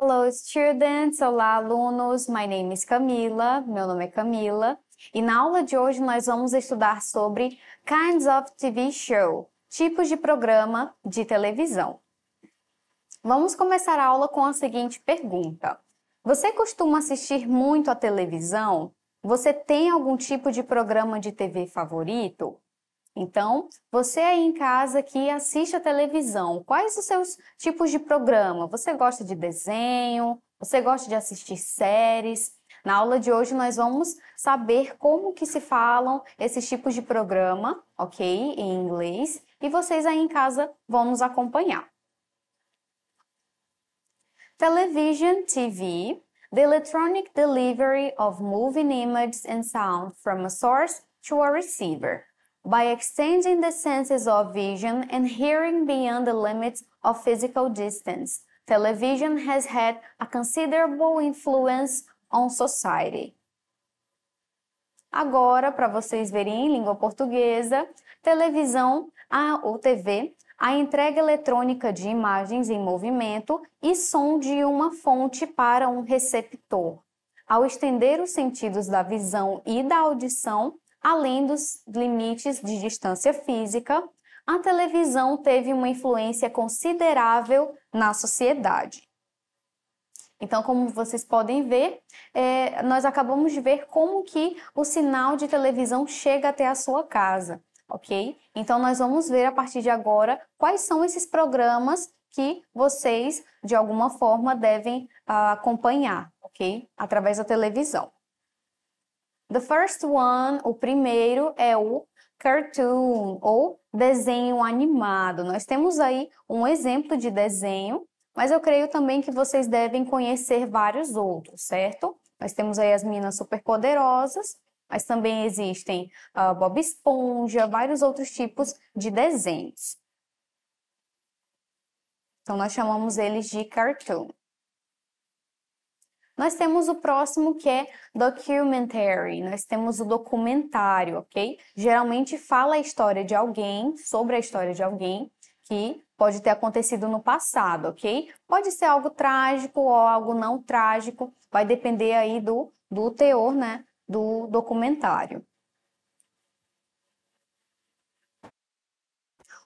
Hello, students! Olá, alunos! My name is Camila. Meu nome é Camila. E na aula de hoje nós vamos estudar sobre kinds of TV show, tipos de programa de televisão. Vamos começar a aula com a seguinte pergunta: você costuma assistir muito à televisão? Você tem algum tipo de programa de TV favorito? Então, você aí em casa que assiste a televisão, quais os seus tipos de programa? Você gosta de desenho? Você gosta de assistir séries? Na aula de hoje nós vamos saber como que se falam esses tipos de programa, ok? Em inglês. E vocês aí em casa vão nos acompanhar. Television TV, the electronic delivery of moving images and sound from a source to a receiver by extending the senses of vision and hearing beyond the limits of physical distance. Television has had a considerable influence on society. Agora, para vocês verem em língua portuguesa, televisão, a ou TV, a entrega eletrônica de imagens em movimento e som de uma fonte para um receptor, ao estender os sentidos da visão e da audição, além dos limites de distância física, a televisão teve uma influência considerável na sociedade. Então, como vocês podem ver, é, nós acabamos de ver como que o sinal de televisão chega até a sua casa ok? Então, nós vamos ver a partir de agora quais são esses programas que vocês, de alguma forma, devem uh, acompanhar, ok? Através da televisão. The first one, o primeiro, é o cartoon ou desenho animado. Nós temos aí um exemplo de desenho, mas eu creio também que vocês devem conhecer vários outros, certo? Nós temos aí as meninas superpoderosas, mas também existem uh, Bob Esponja, vários outros tipos de desenhos. Então, nós chamamos eles de cartoon. Nós temos o próximo que é documentary, nós temos o documentário, ok? Geralmente fala a história de alguém, sobre a história de alguém, que pode ter acontecido no passado, ok? Pode ser algo trágico ou algo não trágico, vai depender aí do, do teor, né, do documentário.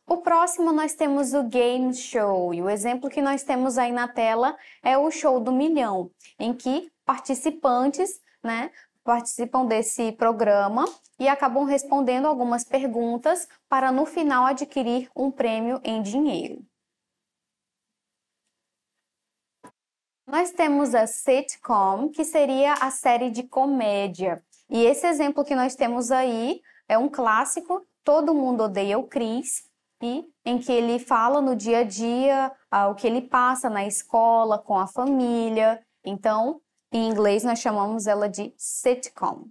O próximo nós temos o Game Show, e o exemplo que nós temos aí na tela é o Show do Milhão, em que participantes né, participam desse programa e acabam respondendo algumas perguntas para no final adquirir um prêmio em dinheiro. Nós temos a sitcom, que seria a série de comédia. E esse exemplo que nós temos aí é um clássico, Todo Mundo Odeia o Chris, e em que ele fala no dia a dia ah, o que ele passa na escola, com a família. Então, em inglês, nós chamamos ela de sitcom.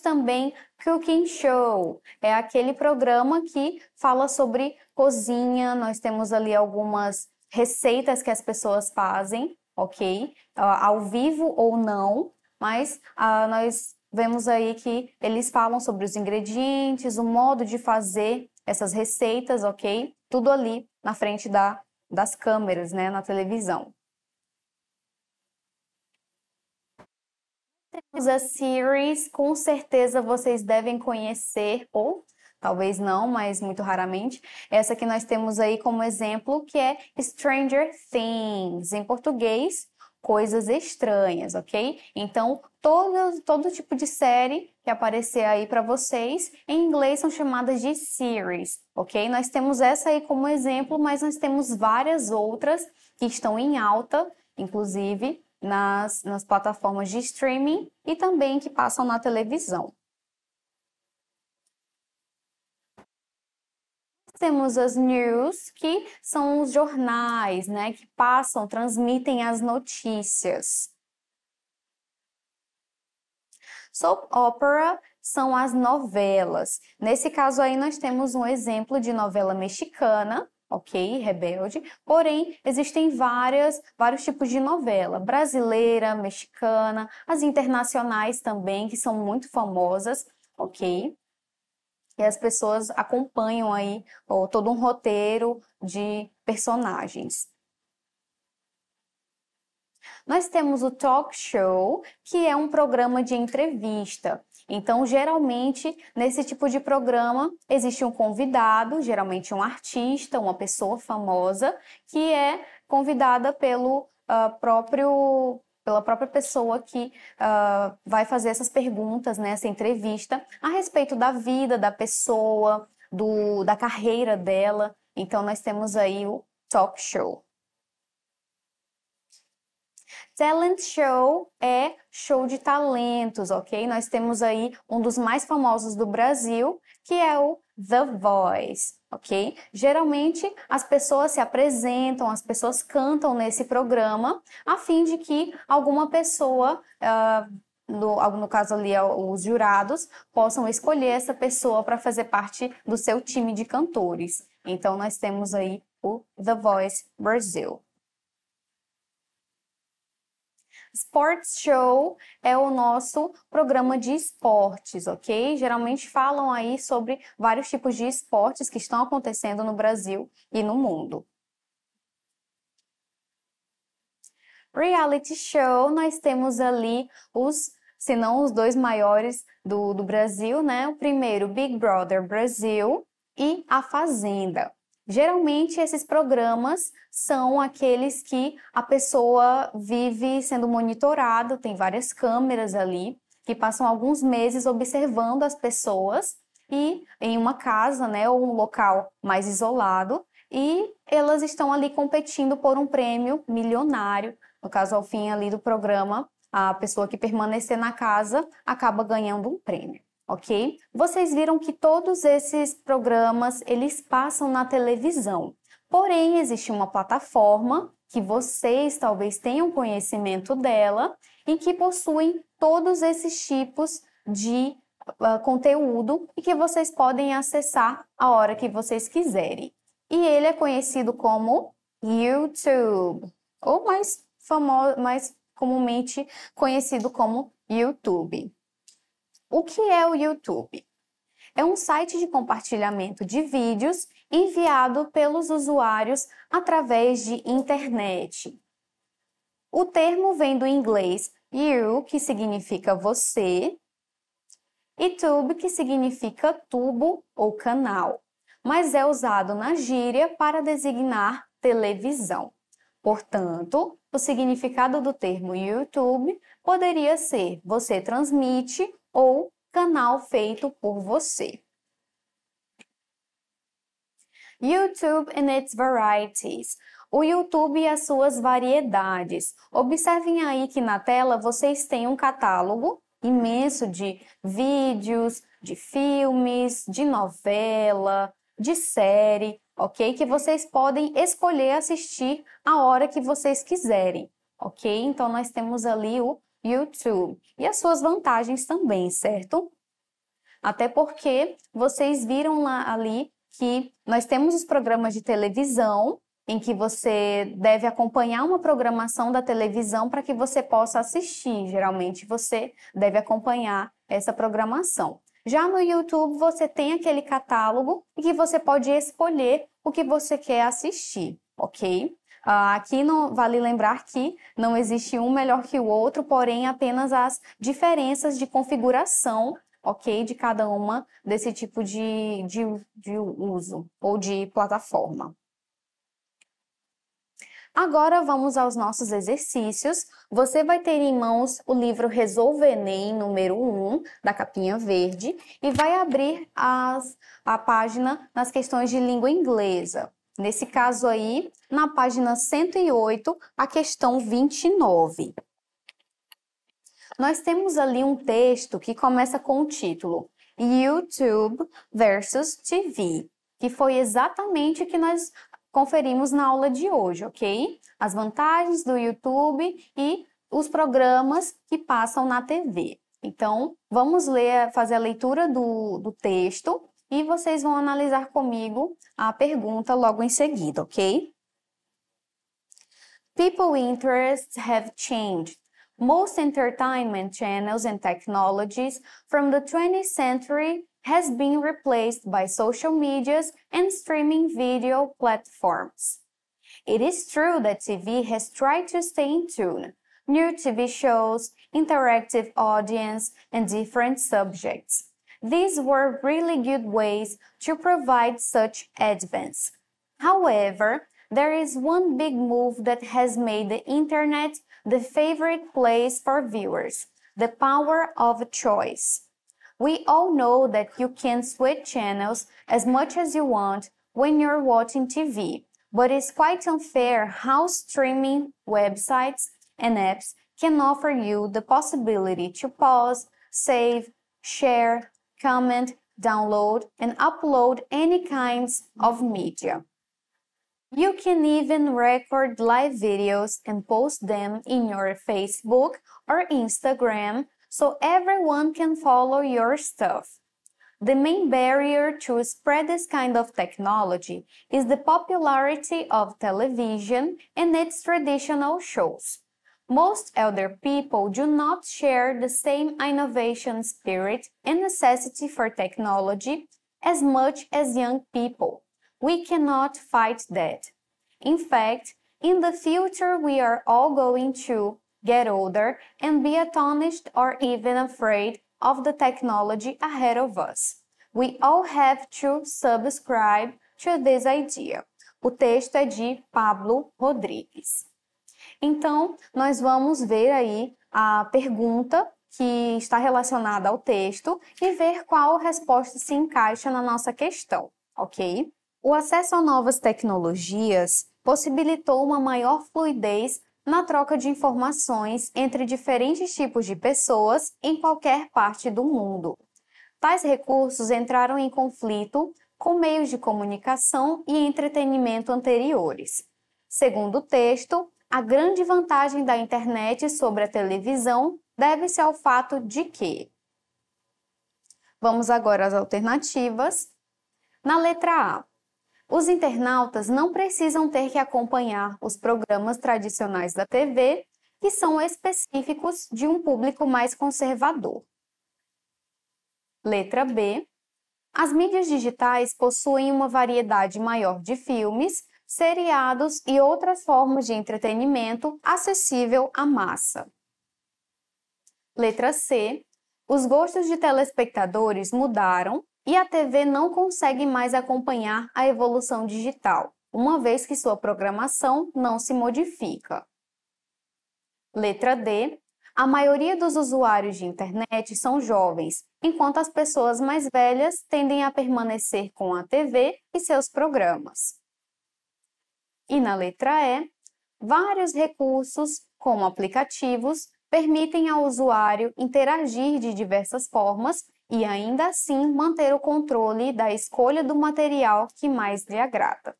também Cooking Show. É aquele programa que fala sobre cozinha. Nós temos ali algumas receitas que as pessoas fazem, ok? ao vivo ou não, mas uh, nós vemos aí que eles falam sobre os ingredientes, o modo de fazer essas receitas, ok? Tudo ali na frente da, das câmeras, né? Na televisão. temos a Series, com certeza vocês devem conhecer, ou talvez não, mas muito raramente. Essa que nós temos aí como exemplo, que é Stranger Things, em português, coisas estranhas, ok? Então, todo, todo tipo de série que aparecer aí para vocês, em inglês são chamadas de series, ok? Nós temos essa aí como exemplo, mas nós temos várias outras que estão em alta, inclusive, nas, nas plataformas de streaming e também que passam na televisão. temos as news, que são os jornais, né, que passam, transmitem as notícias. Soap opera são as novelas. Nesse caso aí nós temos um exemplo de novela mexicana, ok? Rebelde. Porém, existem várias, vários tipos de novela, brasileira, mexicana, as internacionais também, que são muito famosas, ok? E as pessoas acompanham aí ó, todo um roteiro de personagens. Nós temos o talk show, que é um programa de entrevista. Então, geralmente, nesse tipo de programa, existe um convidado, geralmente um artista, uma pessoa famosa, que é convidada pelo uh, próprio pela própria pessoa que uh, vai fazer essas perguntas, né, entrevista a respeito da vida da pessoa, do, da carreira dela. Então, nós temos aí o talk show. Talent show é show de talentos, ok? Nós temos aí um dos mais famosos do Brasil, que é o The Voice, ok? Geralmente as pessoas se apresentam, as pessoas cantam nesse programa a fim de que alguma pessoa. Uh, no, ah, no, caso ali ah, os jurados, possam escolher essa pessoa para fazer parte do seu time de cantores. Então nós temos aí o The Voice Brasil. Sports Show é o nosso programa de esportes, ok? Geralmente falam aí sobre vários tipos de esportes que estão acontecendo no Brasil e no mundo. Reality show, nós temos ali os se não os dois maiores do, do Brasil, né? O primeiro, Big Brother Brasil e A Fazenda. Geralmente, esses programas são aqueles que a pessoa vive sendo monitorado, tem várias câmeras ali, que passam alguns meses observando as pessoas e em uma casa, né, ou um local mais isolado, e elas estão ali competindo por um prêmio milionário. No caso, ao fim ali do programa, a pessoa que permanecer na casa acaba ganhando um prêmio ok? Vocês viram que todos esses programas eles passam na televisão. Porém, existe uma plataforma que vocês talvez tenham conhecimento dela e que possuem todos esses tipos de uh, conteúdo e que vocês podem acessar a hora que vocês quiserem. E ele é conhecido como YouTube, ou mais famoso, mais comumente conhecido como YouTube. O que é o YouTube? É um site de compartilhamento de vídeos enviado pelos usuários através de internet. O termo vem do inglês you, que significa você, e tube, que significa tubo ou canal, mas é usado na gíria para designar televisão. Portanto, o significado do termo YouTube poderia ser você transmite ou canal feito por você. YouTube and its varieties. O YouTube e as suas variedades. Observem aí que na tela vocês têm um catálogo imenso de vídeos, de filmes, de novela, de série, ok? Que vocês podem escolher assistir a hora que vocês quiserem, ok? Então nós temos ali o YouTube e as suas vantagens também, certo? Até porque vocês viram lá ali que nós temos os programas de televisão em que você deve acompanhar uma programação da televisão para que você possa assistir. Geralmente você deve acompanhar essa programação. Já no YouTube você tem aquele catálogo e que você pode escolher o que você quer assistir, ok? Ah, aqui vale lembrar que não existe um melhor que o outro, porém apenas as diferenças de configuração, ok, de cada uma desse tipo de, de, de uso ou de plataforma. Agora vamos aos nossos exercícios. Você vai ter em mãos o livro Resolve Enem número 1, da capinha verde, e vai abrir as, a página nas questões de língua inglesa. Nesse caso aí, na página 108, a questão 29. Nós temos ali um texto que começa com o título YouTube versus TV, que foi exatamente o que nós conferimos na aula de hoje, ok? As vantagens do YouTube e os programas que passam na TV. Então, vamos ler, fazer a leitura do, do texto e vocês vão analisar comigo a pergunta logo em seguida, ok? People interests have changed. Most entertainment channels and technologies from the 20th century has been replaced by social medias and streaming video platforms. It is true that TV has tried to stay in tune. New TV shows, interactive audience, and different subjects. These were really good ways to provide such advance. However, there is one big move that has made the internet the favorite place for viewers, the power of choice. We all know that you can switch channels as much as you want when you're watching TV, but it's quite unfair how streaming websites and apps can offer you the possibility to pause, save, share, comment, download, and upload any kinds of media. You can even record live videos and post them in your Facebook or Instagram so everyone can follow your stuff. The main barrier to spread this kind of technology is the popularity of television and its traditional shows. Most elder people do not share the same innovation spirit and necessity for technology as much as young people. We cannot fight that. In fact, in the future, we are all going to get older and be astonished or even afraid of the technology ahead of us. We all have to subscribe to this idea. O texto é de Pablo Rodrigues. Então, nós vamos ver aí a pergunta que está relacionada ao texto e ver qual resposta se encaixa na nossa questão, ok? O acesso a novas tecnologias possibilitou uma maior fluidez na troca de informações entre diferentes tipos de pessoas em qualquer parte do mundo. Tais recursos entraram em conflito com meios de comunicação e entretenimento anteriores. Segundo o texto, a grande vantagem da internet sobre a televisão deve-se ao fato de que. Vamos agora às alternativas. Na letra A, os internautas não precisam ter que acompanhar os programas tradicionais da TV, que são específicos de um público mais conservador. Letra B. As mídias digitais possuem uma variedade maior de filmes seriados e outras formas de entretenimento acessível à massa. Letra C. Os gostos de telespectadores mudaram e a TV não consegue mais acompanhar a evolução digital, uma vez que sua programação não se modifica. Letra D. A maioria dos usuários de internet são jovens, enquanto as pessoas mais velhas tendem a permanecer com a TV e seus programas. E na letra E, vários recursos, como aplicativos, permitem ao usuário interagir de diversas formas e ainda assim manter o controle da escolha do material que mais lhe agrada.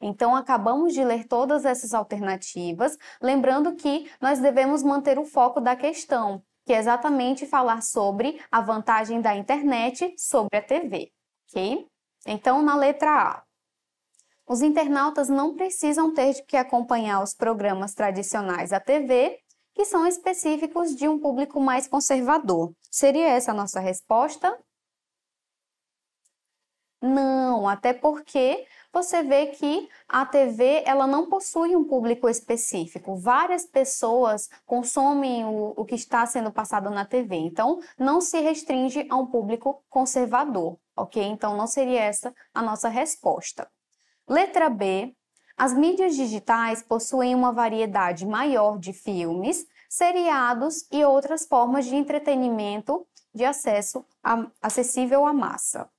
Então, acabamos de ler todas essas alternativas, lembrando que nós devemos manter o foco da questão, que é exatamente falar sobre a vantagem da internet sobre a TV, ok? Então, na letra A, os internautas não precisam ter que acompanhar os programas tradicionais da TV, que são específicos de um público mais conservador. Seria essa a nossa resposta? Não, até porque você vê que a TV ela não possui um público específico. Várias pessoas consomem o, o que está sendo passado na TV. Então, não se restringe a um público conservador, ok? Então, não seria essa a nossa resposta. Letra B. As mídias digitais possuem uma variedade maior de filmes, seriados e outras formas de entretenimento de acesso a, acessível à massa.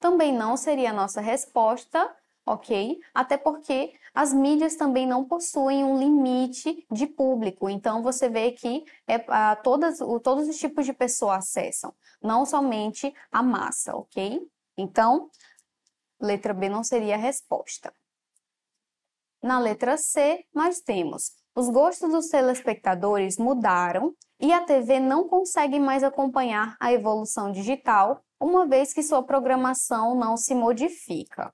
Também não seria a nossa resposta, ok? Até porque as mídias também não possuem um limite de público. Então você vê que é, a, todas, o, todos os tipos de pessoa acessam, não somente a massa, ok? Então, letra B não seria a resposta. Na letra C, nós temos: os gostos dos telespectadores mudaram e a TV não consegue mais acompanhar a evolução digital, uma vez que sua programação não se modifica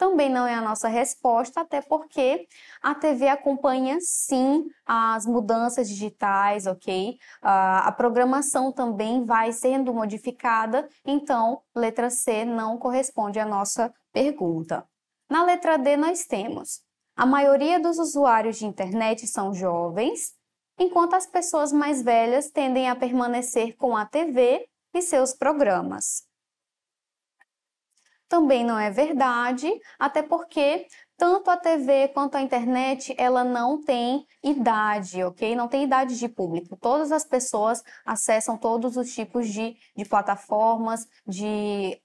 também não é a nossa resposta, até porque a TV acompanha sim as mudanças digitais, ok? A, a programação também vai sendo modificada, então letra C não corresponde à nossa pergunta. Na letra D, nós temos: a maioria dos usuários de internet são jovens, enquanto as pessoas mais velhas tendem a permanecer com a TV e seus programas também não é verdade, até porque tanto a TV quanto a internet, ela não tem idade, ok? Não tem idade de público. Todas as pessoas acessam todos os tipos de, de plataformas, de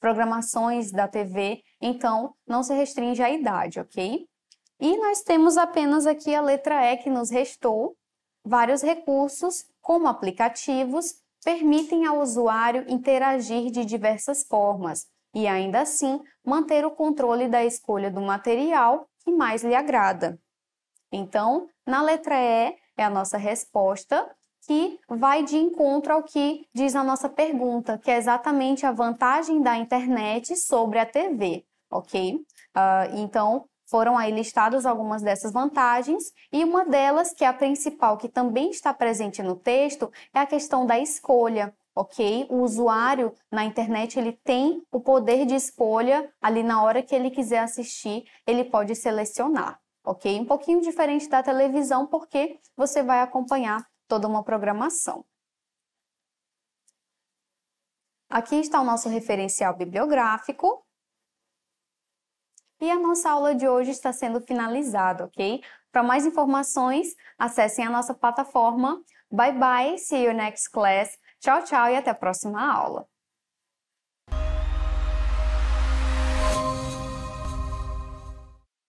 programações da TV, então não se restringe à idade, ok? E nós temos apenas aqui a letra E que nos restou. Vários recursos, como aplicativos, permitem ao usuário interagir de diversas formas e ainda assim manter o controle da escolha do material que mais lhe agrada. Então, na letra E é a nossa resposta que vai de encontro ao que diz a nossa pergunta, que é exatamente a vantagem da internet sobre a TV, ok? Uh, então, foram aí listadas algumas dessas vantagens, e uma delas, que é a principal, que também está presente no texto, é a questão da escolha ok? O usuário na internet ele tem o poder de escolha ali na hora que ele quiser assistir, ele pode selecionar, ok? Um pouquinho diferente da televisão porque você vai acompanhar toda uma programação. Aqui está o nosso referencial bibliográfico. E a nossa aula de hoje está sendo finalizada, ok? Para mais informações, acessem a nossa plataforma. Bye bye, see you next class. Tchau, tchau e até a próxima aula.